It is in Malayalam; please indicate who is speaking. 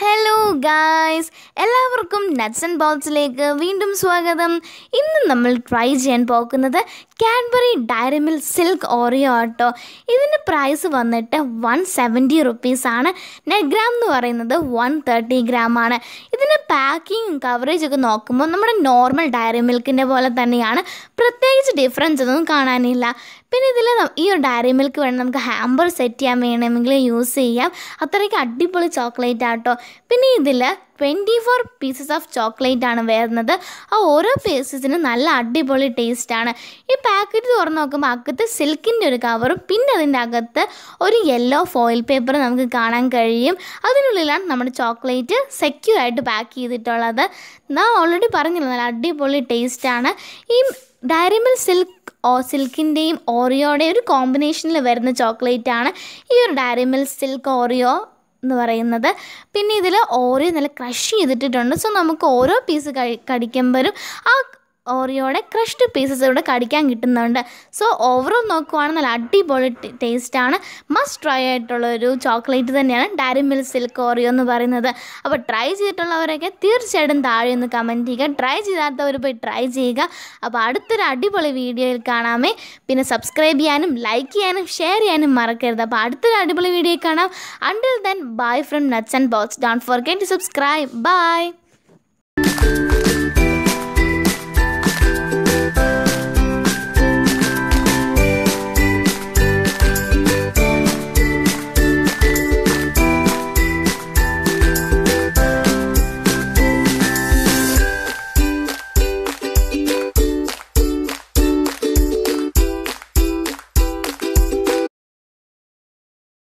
Speaker 1: ഹലോ ഗായ്സ് എല്ലാവർക്കും നട്ട്സ് ആൻഡ് ബോൾസിലേക്ക് വീണ്ടും സ്വാഗതം ഇന്ന് നമ്മൾ ട്രൈ ചെയ്യാൻ പോകുന്നത് Cadbury dairy milk silk oreo ഓട്ടോ ഇതിൻ്റെ പ്രൈസ് വന്നിട്ട് വൺ സെവൻറ്റി റുപ്പീസാണ് നെറ്റ് ഗ്രാം എന്ന് പറയുന്നത് വൺ തേർട്ടി ആണ് ഇതിൻ്റെ പാക്കിങ്ങും കവറേജ് ഒക്കെ നോക്കുമ്പോൾ നമ്മുടെ നോർമൽ ഡയറി മിൽക്കിൻ്റെ പോലെ തന്നെയാണ് പ്രത്യേകിച്ച് ഡിഫറൻസ് ഒന്നും കാണാനില്ല പിന്നെ ഇതിൽ ഈ ഒരു ഡയറി മിൽക്ക് വേണം നമുക്ക് ഹാമ്പർ സെറ്റ് ചെയ്യാൻ വേണമെങ്കിൽ യൂസ് ചെയ്യാം അത്രയ്ക്ക് അടിപൊളി ചോക്ലേറ്റ് ആട്ടോ പിന്നെ ഇതിൽ twenty four pieces of chocolate ആണ് വരുന്നത് ആ ഓരോ പീസസിനും നല്ല അടിപൊളി ടേസ്റ്റാണ് ഈ പാക്കറ്റ് തുറന്ന് നോക്കുമ്പോൾ അകത്ത് സിൽക്കിൻ്റെ ഒരു കവറും പിന്നെ അതിൻ്റെ അകത്ത് ഒരു യെല്ലോ ഫോയിൽ പേപ്പർ നമുക്ക് കാണാൻ കഴിയും അതിനുള്ളിലാണ് നമ്മുടെ ചോക്ലേറ്റ് സെക്യൂർ ആയിട്ട് പാക്ക് ചെയ്തിട്ടുള്ളത് ഞാൻ ഓൾറെഡി പറഞ്ഞല്ലോ നല്ല അടിപൊളി ടേസ്റ്റാണ് ഈ ഡയറി സിൽക്ക് ഓ സിൽക്കിൻ്റെയും ഓറിയോയുടെ ഒരു കോമ്പിനേഷനിൽ വരുന്ന ചോക്ലേറ്റ് ആണ് ഈ ഒരു ഡയറിമിൽ സിൽക്ക് ഓറിയോ എന്ന് പറയുന്നത് പിന്നെ ഇതിൽ ഓരോ നല്ല ക്രഷ് ചെയ്തിട്ടിട്ടുണ്ട് സോ നമുക്ക് ഓരോ പീസ് കഴി കടിക്കുമ്പോഴും ആ ഓറിയോടെ ക്രഷ്ഡ് പീസസ് ഇവിടെ കടിക്കാൻ കിട്ടുന്നുണ്ട് സോ ഓവറോൾ നോക്കുവാണെങ്കിൽ നല്ല അടിപൊളി ടേസ്റ്റാണ് മസ്റ്റ് ട്രൈ ആയിട്ടുള്ള ഒരു ചോക്ലേറ്റ് തന്നെയാണ് ഡയറി മിൽ സിൽക്ക് ഓറിയോ എന്ന് പറയുന്നത് അപ്പോൾ ട്രൈ ചെയ്തിട്ടുള്ളവരൊക്കെ തീർച്ചയായിട്ടും താഴെ ഒന്ന് കമൻറ്റ് ചെയ്യുക ട്രൈ ചെയ്താത്തവർ പോയി ട്രൈ ചെയ്യുക അപ്പോൾ അടുത്തൊരു അടിപൊളി വീഡിയോയിൽ കാണാമേ പിന്നെ സബ്സ്ക്രൈബ് ചെയ്യാനും ലൈക്ക് ചെയ്യാനും ഷെയർ ചെയ്യാനും മറക്കരുത് അപ്പോൾ അടുത്തൊരു അടിപൊളി വീഡിയോയിൽ കാണാം until then bye from nuts and bolts don't forget subscribe by